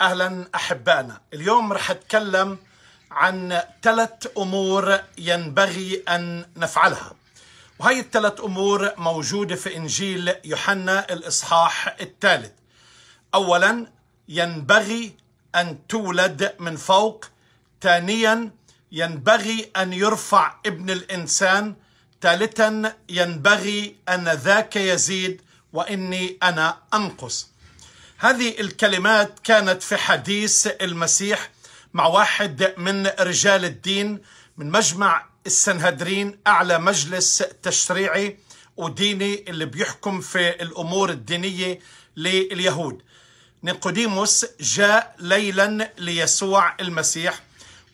اهلا احبائنا اليوم رح اتكلم عن ثلاث امور ينبغي ان نفعلها وهي الثلاث امور موجوده في انجيل يوحنا الاصحاح الثالث اولا ينبغي ان تولد من فوق ثانيا ينبغي ان يرفع ابن الانسان ثالثا ينبغي ان ذاك يزيد واني انا انقص هذه الكلمات كانت في حديث المسيح مع واحد من رجال الدين من مجمع السنهدرين أعلى مجلس تشريعي وديني اللي بيحكم في الأمور الدينية لليهود نيقوديموس جاء ليلا ليسوع المسيح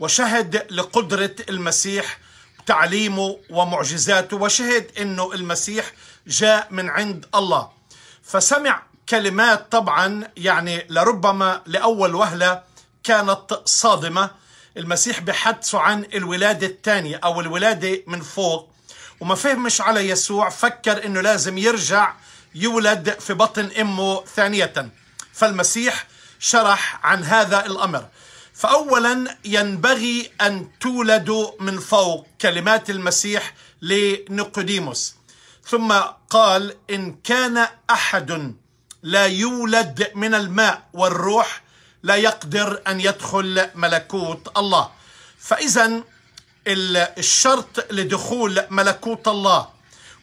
وشهد لقدرة المسيح تعليمه ومعجزاته وشهد أنه المسيح جاء من عند الله فسمع كلمات طبعا يعني لربما لأول وهلة كانت صادمة المسيح بحدثه عن الولادة الثانية أو الولادة من فوق وما فهمش على يسوع فكر أنه لازم يرجع يولد في بطن أمه ثانية فالمسيح شرح عن هذا الأمر فأولا ينبغي أن تولدوا من فوق كلمات المسيح لنيقوديموس ثم قال إن كان أحد لا يولد من الماء والروح لا يقدر أن يدخل ملكوت الله فإذا الشرط لدخول ملكوت الله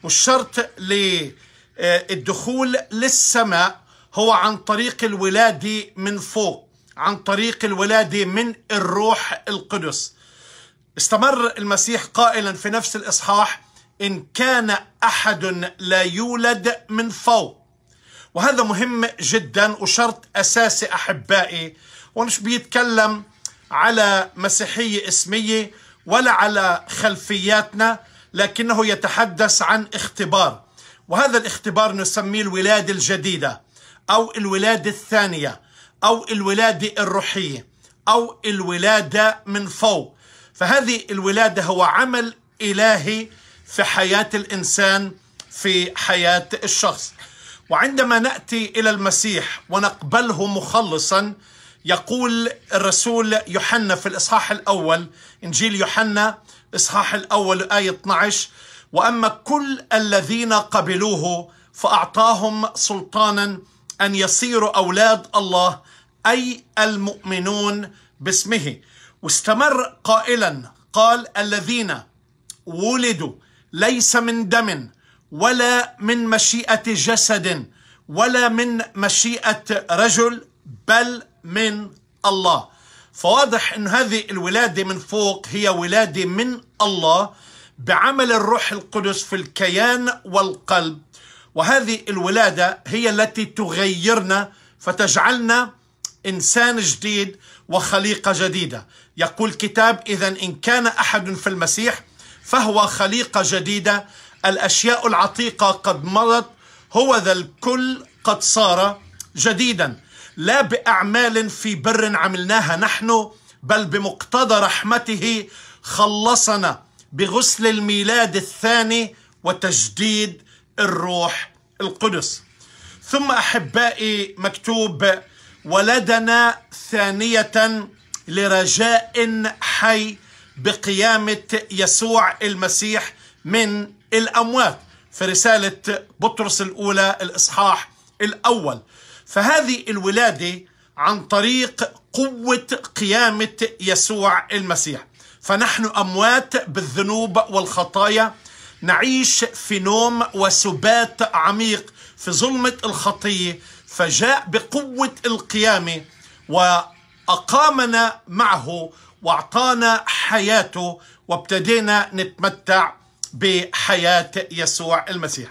والشرط للدخول آه، للسماء هو عن طريق الولادة من فوق عن طريق الولادة من الروح القدس استمر المسيح قائلا في نفس الإصحاح إن كان أحد لا يولد من فوق وهذا مهم جدا وشرط أساسي أحبائي ومش بيتكلم على مسيحية اسمية ولا على خلفياتنا لكنه يتحدث عن اختبار وهذا الاختبار نسميه الولادة الجديدة أو الولادة الثانية أو الولادة الروحية أو الولادة من فوق فهذه الولادة هو عمل إلهي في حياة الإنسان في حياة الشخص وعندما ناتي الى المسيح ونقبله مخلصا يقول الرسول يوحنا في الاصحاح الاول انجيل يوحنا اصحاح الاول ايه 12 واما كل الذين قبلوه فاعطاهم سلطانا ان يصيروا اولاد الله اي المؤمنون باسمه واستمر قائلا قال الذين ولدوا ليس من دم ولا من مشيئة جسد ولا من مشيئة رجل بل من الله فواضح أن هذه الولادة من فوق هي ولادة من الله بعمل الروح القدس في الكيان والقلب وهذه الولادة هي التي تغيرنا فتجعلنا إنسان جديد وخليقة جديدة يقول كتاب إذا إن كان أحد في المسيح فهو خليقة جديدة الأشياء العتيقة قد مضت هو ذا الكل قد صار جديدا لا بأعمال في بر عملناها نحن بل بمقتضى رحمته خلصنا بغسل الميلاد الثاني وتجديد الروح القدس ثم احبائي مكتوب ولدنا ثانيه لرجاء حي بقيامه يسوع المسيح من الأموات في رسالة بطرس الأولى الإصحاح الأول فهذه الولادة عن طريق قوة قيامة يسوع المسيح فنحن أموات بالذنوب والخطايا نعيش في نوم وسبات عميق في ظلمة الخطية فجاء بقوة القيامة وأقامنا معه وأعطانا حياته وابتدينا نتمتع بحياة يسوع المسيح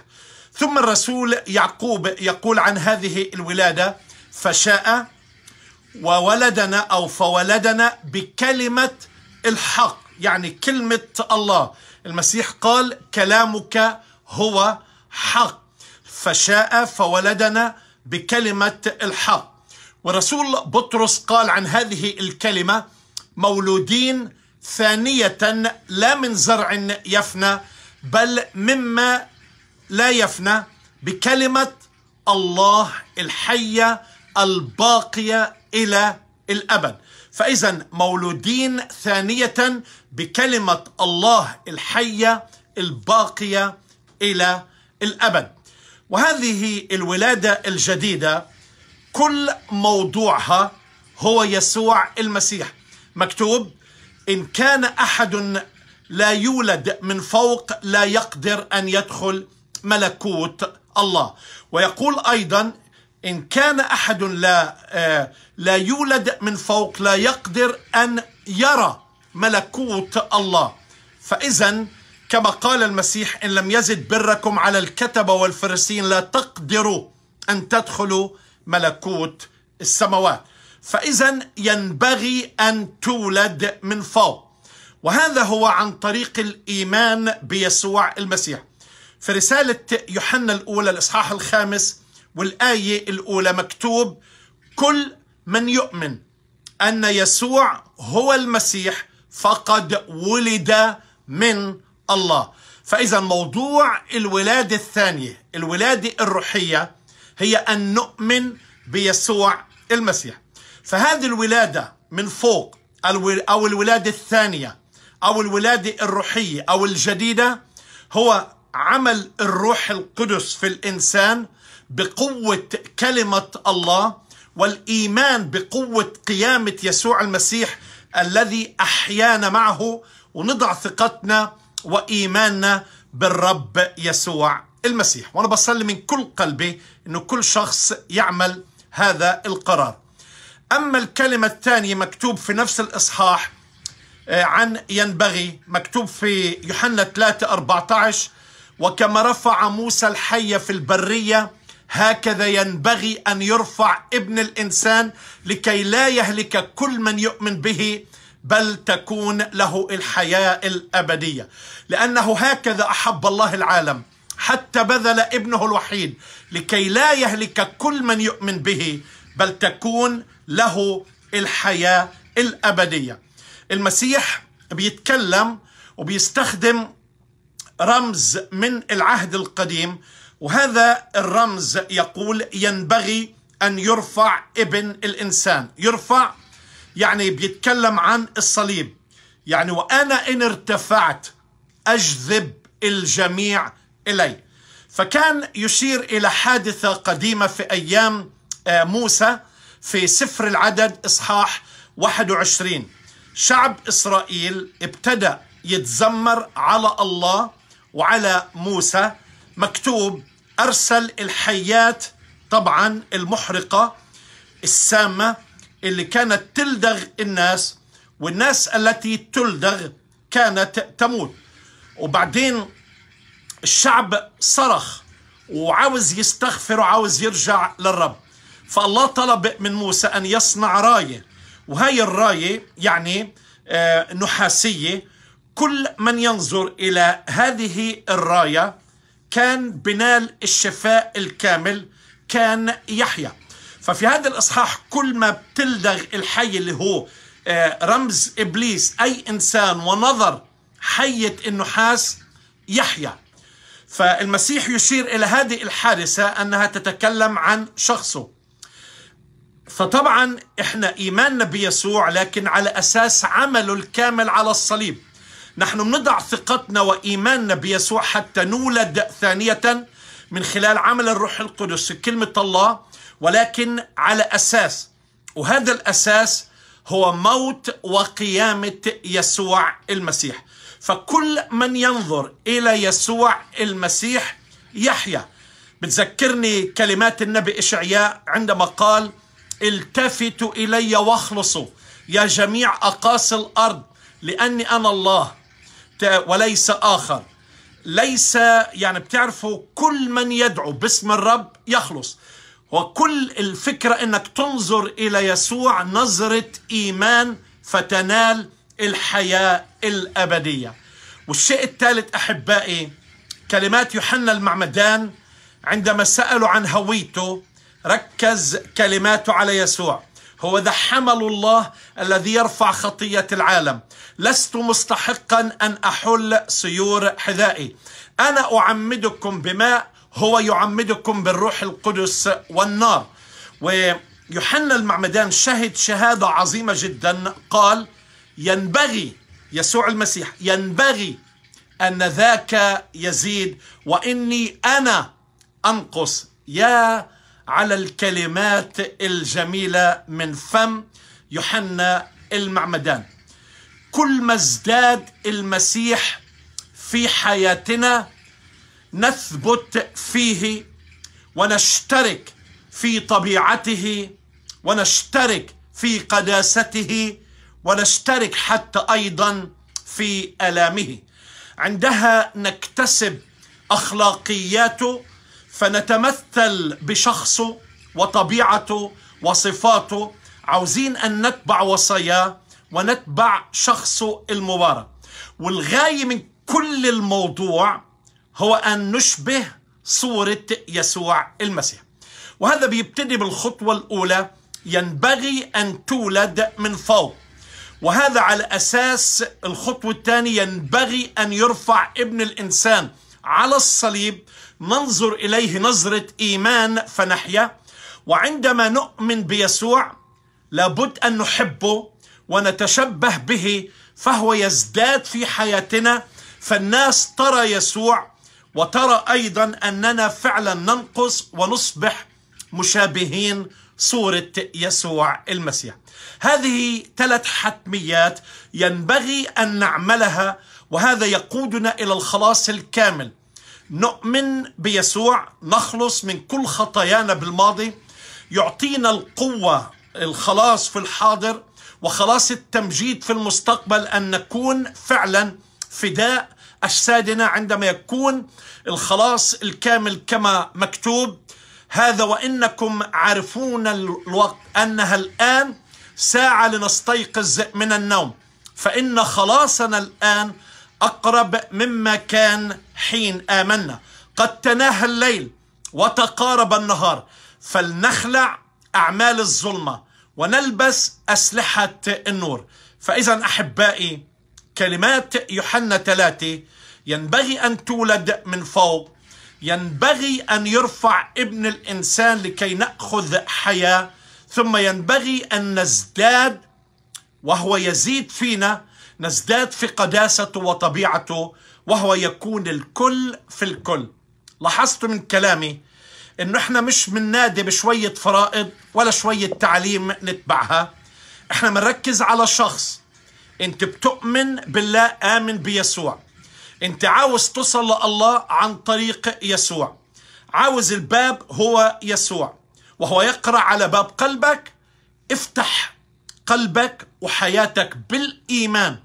ثم الرسول يعقوب يقول عن هذه الولادة فشاء وولدنا أو فولدنا بكلمة الحق يعني كلمة الله المسيح قال كلامك هو حق فشاء فولدنا بكلمة الحق ورسول بطرس قال عن هذه الكلمة مولودين ثانية لا من زرع يفنى بل مما لا يفنى بكلمة الله الحية الباقية إلى الأبد فإذا مولودين ثانية بكلمة الله الحية الباقية إلى الأبد وهذه الولادة الجديدة كل موضوعها هو يسوع المسيح مكتوب إن كان أحد لا يولد من فوق لا يقدر أن يدخل ملكوت الله ويقول أيضا إن كان أحد لا آه، لا يولد من فوق لا يقدر أن يرى ملكوت الله فإذا كما قال المسيح إن لم يزد بركم على الكتبة والفرسين لا تقدروا أن تدخلوا ملكوت السماوات فإذا ينبغي أن تولد من فوق وهذا هو عن طريق الإيمان بيسوع المسيح في رسالة يوحنا الأولى الإصحاح الخامس والآية الأولى مكتوب كل من يؤمن أن يسوع هو المسيح فقد ولد من الله فإذا موضوع الولادة الثانية الولادة الروحية هي أن نؤمن بيسوع المسيح فهذه الولادة من فوق أو الولادة الثانية أو الولادة الروحية أو الجديدة هو عمل الروح القدس في الإنسان بقوة كلمة الله والإيمان بقوة قيامة يسوع المسيح الذي أحيانا معه ونضع ثقتنا وإيماننا بالرب يسوع المسيح وأنا بصلي من كل قلبي أنه كل شخص يعمل هذا القرار أما الكلمة الثانية مكتوب في نفس الإصحاح آه، عن ينبغي مكتوب في يوحنا 3 14 وكما رفع موسى الحية في البرية هكذا ينبغي أن يرفع ابن الإنسان لكي لا يهلك كل من يؤمن به بل تكون له الحياة الأبدية لأنه هكذا أحب الله العالم حتى بذل ابنه الوحيد لكي لا يهلك كل من يؤمن به بل تكون له الحياة الأبدية المسيح بيتكلم وبيستخدم رمز من العهد القديم وهذا الرمز يقول ينبغي أن يرفع ابن الإنسان يرفع يعني بيتكلم عن الصليب يعني وأنا إن ارتفعت أجذب الجميع إلي فكان يشير إلى حادثة قديمة في أيام آه، موسى في سفر العدد إصحاح 21 شعب إسرائيل ابتدأ يتذمر على الله وعلى موسى مكتوب أرسل الحيات طبعا المحرقة السامة اللي كانت تلدغ الناس والناس التي تلدغ كانت تموت وبعدين الشعب صرخ وعاوز يستغفر وعاوز يرجع للرب فالله طلب من موسى أن يصنع راية وهي الراية يعني آه، نحاسية كل من ينظر إلى هذه الراية كان بنال الشفاء الكامل كان يحيى ففي هذا الإصحاح كل ما بتلدغ الحي اللي هو آه، رمز إبليس أي إنسان ونظر حية النحاس يحيى فالمسيح يشير إلى هذه الحادثة أنها تتكلم عن شخصه فطبعا احنا ايماننا بيسوع لكن على اساس عمله الكامل على الصليب نحن بنضع ثقتنا وايماننا بيسوع حتى نولد ثانيه من خلال عمل الروح القدس كلمه الله ولكن على اساس وهذا الاساس هو موت وقيامه يسوع المسيح فكل من ينظر الى يسوع المسيح يحيا بتذكرني كلمات النبي اشعياء عندما قال التفتوا إلي واخلصوا يا جميع أقاصي الأرض لأني أنا الله وليس آخر ليس يعني بتعرفوا كل من يدعو باسم الرب يخلص وكل الفكرة أنك تنظر إلى يسوع نظرة إيمان فتنال الحياة الأبدية والشيء الثالث أحبائي كلمات يوحنا المعمدان عندما سألوا عن هويته ركز كلماته على يسوع هو ذا حمل الله الذي يرفع خطية العالم لست مستحقا أن أحل سيور حذائي أنا أعمدكم بماء هو يعمدكم بالروح القدس والنار ويوحنا المعمدان شهد شهادة عظيمة جدا قال ينبغي يسوع المسيح ينبغي أن ذاك يزيد وإني أنا أنقص يا على الكلمات الجميلة من فم يوحنا المعمدان كل ما ازداد المسيح في حياتنا نثبت فيه ونشترك في طبيعته ونشترك في قداسته ونشترك حتى ايضا في الامه عندها نكتسب اخلاقياته فنتمثل بشخصه وطبيعته وصفاته عاوزين أن نتبع وصاياه ونتبع شخصه المبارك والغاية من كل الموضوع هو أن نشبه صورة يسوع المسيح وهذا بيبتدي بالخطوة الأولى ينبغي أن تولد من فوق وهذا على أساس الخطوة الثانية ينبغي أن يرفع ابن الإنسان على الصليب ننظر اليه نظره ايمان فنحيا وعندما نؤمن بيسوع لابد ان نحبه ونتشبه به فهو يزداد في حياتنا فالناس ترى يسوع وترى ايضا اننا فعلا ننقص ونصبح مشابهين صورة يسوع المسيح هذه ثلاث حتميات ينبغي أن نعملها وهذا يقودنا إلى الخلاص الكامل نؤمن بيسوع نخلص من كل خطايانا بالماضي يعطينا القوة الخلاص في الحاضر وخلاص التمجيد في المستقبل أن نكون فعلا فداء أجسادنا عندما يكون الخلاص الكامل كما مكتوب هذا وإنكم عارفون الوقت أنها الآن ساعة لنستيقظ من النوم فإن خلاصنا الآن أقرب مما كان حين آمنا قد تناهى الليل وتقارب النهار فلنخلع أعمال الظلمة ونلبس أسلحة النور فإذا أحبائي كلمات يوحنا ثلاثة ينبغي أن تولد من فوق ينبغي أن يرفع ابن الإنسان لكي نأخذ حياة ثم ينبغي أن نزداد وهو يزيد فينا نزداد في قداسته وطبيعته وهو يكون الكل في الكل لاحظت من كلامي انه احنا مش نادي بشوية فرائض ولا شوية تعليم نتبعها احنا بنركز على شخص انت بتؤمن بالله امن بيسوع انت عاوز تصل لله عن طريق يسوع عاوز الباب هو يسوع وهو يقرأ على باب قلبك افتح قلبك وحياتك بالإيمان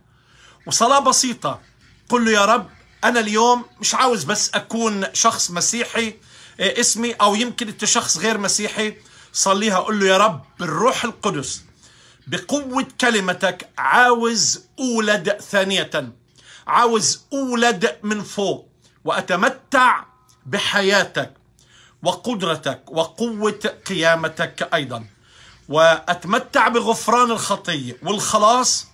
وصلاة بسيطة قل له يا رب أنا اليوم مش عاوز بس أكون شخص مسيحي إيه، اسمي أو يمكن أنت شخص غير مسيحي صليها قل له يا رب بالروح القدس بقوة كلمتك عاوز أولد ثانية عاوز أولد من فوق وأتمتع بحياتك وقدرتك وقوة قيامتك أيضا وأتمتع بغفران الخطية والخلاص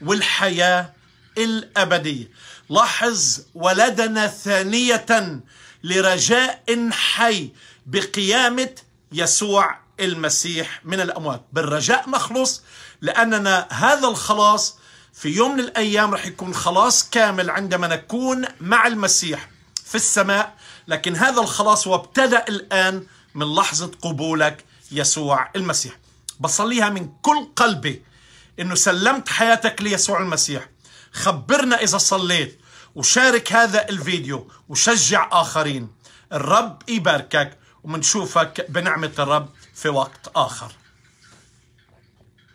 والحياة الأبدية لاحظ ولدنا ثانية لرجاء حي بقيامة يسوع المسيح من الأموات بالرجاء نخلص لأننا هذا الخلاص في يوم من الأيام رح يكون خلاص كامل عندما نكون مع المسيح في السماء لكن هذا الخلاص هو ابتدأ الآن من لحظة قبولك يسوع المسيح بصليها من كل قلبي أنه سلمت حياتك ليسوع المسيح خبرنا إذا صليت وشارك هذا الفيديو وشجع آخرين الرب يباركك ومنشوفك بنعمة الرب في وقت آخر